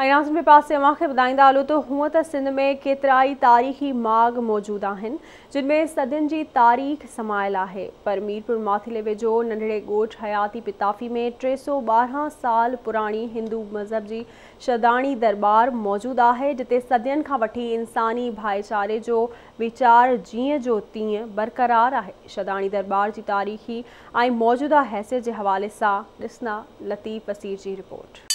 अनाज़ में पास से माखे हलो तो हूअं त सिंध में केतरा तारीख़ी माग मौजूदु आहिनि जिन में सदियुनि जी तारीख़ समायल है पर मीरपुर माथिले वेझो नंढड़े ॻोठ हयाती पिताफ़ी में टे सौ बारह साल पुरानी हिंदू मज़हब की शदाणी दरबार मौजूद है जिते सदियन का वठी इंसानी भाईचारे जो विचार जी जो तीं बरक़रार आहे शदाणी दरबार की तारीख़ी ऐं मौजूदा हैसियत के हवाले से लतीफ़ वसीर की रिपोर्ट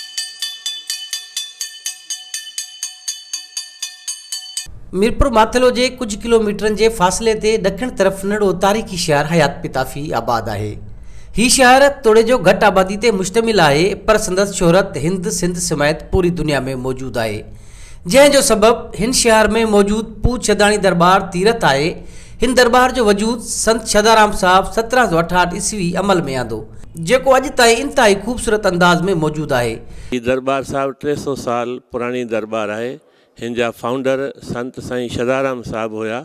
मीरपुर के कुछ किलोमीटर जे फ़ासिले ते ॾखिण तरफ़ नड़ो तारीख़ी शहर हयात पिताफ़ी आबाद है हि शहर तोड़े जो घट आबादी ते मुश्तमिल है पर संद शोहरत हिंद सिंध समेत पूरी दुनिया में मौजूद है जंहिंजो सबब इन शहर में मौजूद पू छदानी दरबार तीरथ है इन दरबार जो वजूद संत छदाराम साहब सत्रह सौ अठाहठि ईस्वी अमल में आंदो जो अज ताईं इंतिहाई ख़ूबसूरत अंदाज़ में मौजूद है दरबार साहब टे सौ साल पुरानी दरबार है हिन जा फाउंडर संत साईं सदाराम साहबु हुआ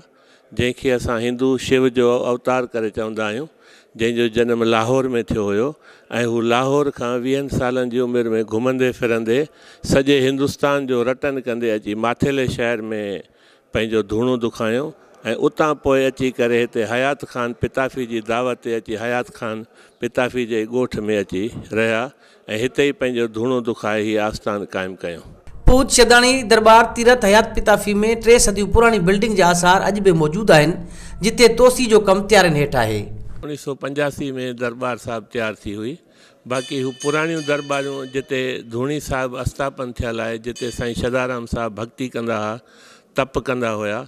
जंहिंखे असां हिंदू शिव जो अवतार करे चवंदा आहियूं जंहिंजो जनमु लाहौर में थियो हुयो ऐं हू लाहौर खां वीहनि सालनि जी उमिरि में घुमंदे फिरंदे सॼे हिंदुस्तान जो रटन कंदे अची माथेले शहर में पंहिंजो धुणो दुखायऊं ऐं उतां पोइ अची करे हिते हयात ख़ान पिताफ़ी जी दावत ते अची हयात ख़ान पिताफ़ी जे ॻोठ में अची रहिया ऐं हिते ई पंहिंजो धुणो दुखाए हीअ आस्थान क़ाइमु कयऊं दाणी दरबार तीरथ हयात पिताफ़ी में टे सदी पुराणी बिल्डिंग जा आसार अॼु बि मौजूदु आहिनि जिते तोसी जो कमु तयारनि हेठि आहे उणिवीह सौ पंजासी में दरबार साहिबु तयारु थी हुई बाक़ी हूअ पुराणियूं दरबारियूं जिते धूणी साहिबु अस्थापन थियल आहे जिते साईं शदाराम साहिबु भक्ति कंदा हुआ तप कंदा हुआ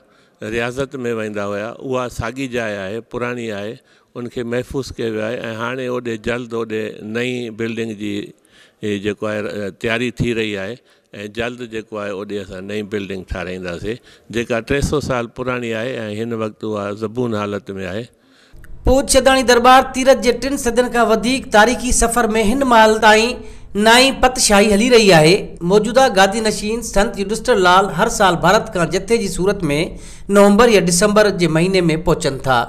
रियाज़त में वेंदा हुआ उहा साॻी जाइ आहे पुराणी आहे उनखे महफ़ूज़ कयो वियो आहे ऐं हाणे होॾे जल्द होॾे नई बिल्डिंग जी हीअ जेको आहे तयारी थी रही आहे ऐं जल्द जेको आहे ओॾे असां नई बिल्डिंग ठाराहींदासीं जेका टे सौ साल पुराणी आहे ऐं हिन वक़्तु उहा ज़बून हालति में आहे पोइ पोजछाणी दरबार तीरथ जे टिनि सदियुनि खां वधीक तारीख़ी सफ़र में हिन महिल ताईं नाई पतशाही हली रही आहे मौजूदा गादी नशीन संत युडुस्टर लाल हर साल भारत खां जथे जी सूरत में नवंबर या डिसंबर जे महीने में पहुचनि था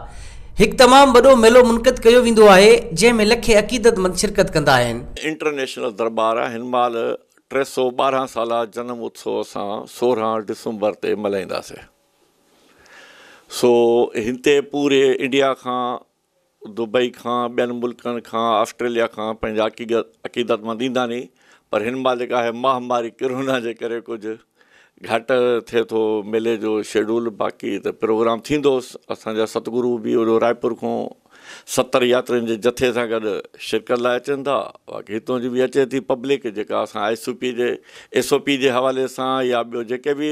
हिकु तमामु वॾो मेलो मुनक़िद कयो वेंदो आहे जंहिंमें में लखे अक़ीदत कंदा आहिनि इंटरनेशनल दरबार आहे हिन महिल टे सौ ॿारहं साल जनम उत्सव असां सोरहं डिसंबर ते मल्हाईंदासीं सो हिते पूरे इंडिया खां दुबई खां ॿियनि मुल्कनि खां ऑस्ट्रेलिया खां पंहिंजा अक़ीदत अकीदत मां ॾींदा नी पर हिन मां जेका आहे महामारी कोरोना जे करे कुझु घटि थिए थो मेले जो शेड्यूल बाक़ी त प्रोग्राम थींदोसि असांजा सतगुरु बि रायपुर खां सतरि यात्रियुनि जे जथे सां गॾु शिरकत लाइ अचनि था बाक़ी हितां जी बि अचे थी पब्लिक जेका असां S O P J S O P J हवाले सां या ॿियो जेके बि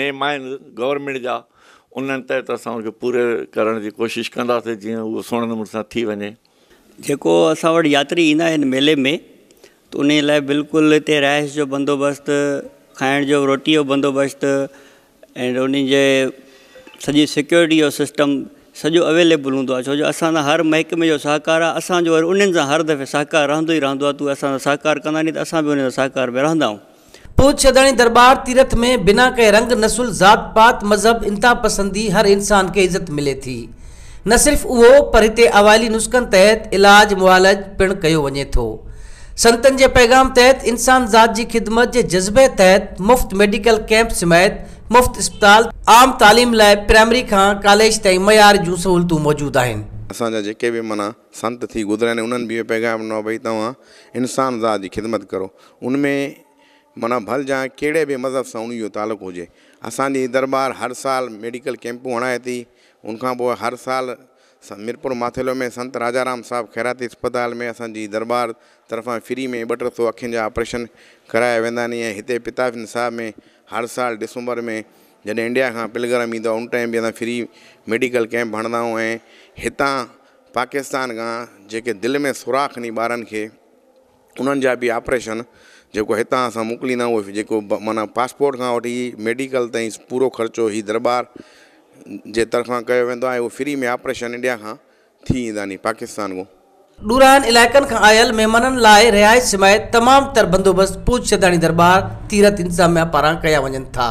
नेम आहिनि गवर्नमेंट जा उन्हनि तहत असां हुनखे पूरे करण जी कोशिशि कंदासीं जीअं उहो सुहिणे नमूने सां थी वञे जेको असां वटि यात्री ईंदा आहिनि मेले में त उन लाइ बिल्कुलु हिते रहाइश जो बंदोबस्तु खाइण जो रोटीअ जो बंदोबस्तु ऐं जे सॼी सिक्योरिटी जो सिस्टम सॼो अवेलेबल हूंदो आहे छो जो असांजा हर महिकमे जो सहकारु आहे असांजो वरी उन्हनि सां हर दफ़े सहकारु रहंदो ई रहंदो आहे तूं असां कंदा त बि उन सां सहकार में रहंदा आहियूं पोइ छदाणी दरबार तीरथ में बिना कंहिं रंग नसुल ज़ात पात मज़हब इंता पसंदी हर इंसान खे इज़त मिले थी न सिर्फ़ु उहो पर हिते अवाली नुस्ख़नि तहत इलाज मुआलज पिणु कयो वञे थो संतनि जे पैगाम तहत इंसान ज़ात जी ख़िदमत जे जज़्बे तहत मुफ़्त मेडिकल कैम्प समेत मुफ़्त इस्पताल आम तालीम लाइ प्राइमरी खां कॉलेज ताईं मयार जूं सहूलतूं मौजूदु आहिनि असांजा जेके बि माना संत थी गुज़रिया आहिनि उन्हनि बि इहो पैगाम ॾिनो भई तव्हां इंसान ज़ात जी ख़िदमत करो उन में माना भल जा कहिड़े बि मज़हब सां उन जो तालुक़ु हुजे असांजी दरबार हर साल मेडिकल कैंपू हणाए थी उनखां पोइ हर साल मीरपुर माथेलो में संत राजा राम साहब ख़ैराती इस्पताल में असांजी दरबार तरफ़ां फ्री में ॿ टे सौ अखियुनि जा ऑपरेशन कराया वेंदा आहिनि ऐं हिते पिताफिन साहिब में हर साल डिसंबर में जॾहिं इंडिया खां पिलगरम ईंदो आहे हुन टाइम बि असां फ्री मेडिकल कैम्प हणंदाऊं ऐं हितां पाकिस्तान खां जेके दिलि में सुराख़ नी ॿारनि खे उन्हनि जा बि आपरेशन जेको हितां असां मोकिलींदा आहियूं जेको माना पासपोर्ट खां वठी मेडिकल ताईं पूरो ख़र्चो ई दरबार जे तरफ़ां कयो वेंदो आहे उहो फ्री में ऑपरेशन इंडिया खां थी ईंदा नी पाकिस्तान खां डूरान इलाकन का आयल मेहमान लाए रिहायश समेत तमाम तर बंदोबस्त पूछ छदानी दरबार तीरथ इंतज़ामिया पारा कया वन था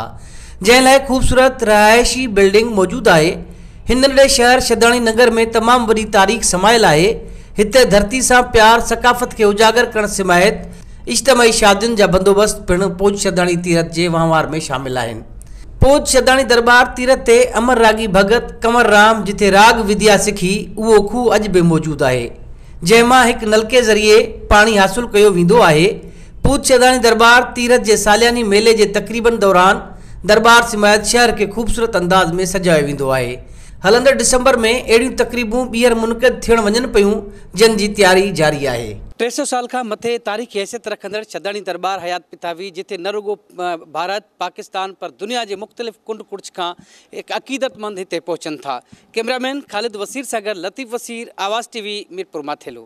जैल लाइ ख़ूबसूरत रिहायशी बिल्डिंग मौजूद है इन नंढे शहर छदानी नगर में तमाम वही तारीख़ समायल है इत धरती से प्यार सकाफ़त के उजागर कर समायत इज्तमाही शादियों का बंदोबस्त पिण पोज छदानी तीरथ के वहवार में शामिल हैं पोज छदानी दरबार तीरथ ते अमर रागी भगत कंवर राम जिथे राग विद्या सीखी उहो खूह अज भी मौजूद है जैमा एक नलके ज़रिए पानी हासिल किया वो है पूत छेदानी दरबार तीरथ के सालियानी मेले के तक़रीबन दौरान दरबार सिमायत शहर के ख़ूबसूरत अंदाज़ में सजाया वो है हलंदड़ डिसंबर में अड़ी तकरीबू बीहर मुनक़द थियण वञनि पियूं जंहिंजी तैयारी जारी है टे सौ साल का मथे तारीख़ हैसियत રખंदड़ छदाणी दरबार हयात हुई जिथे न रुगो भारत पाकिस्तान पर दुनिया के मुख़्तलिफ़ कुंड कुर्च का एक अक़ीदतमंद इतने पहुंचन था कैमरामैन खालिद वसीर सागर लतीफ़ वसीर आवाज़ टीवी मीरपुर माथेलो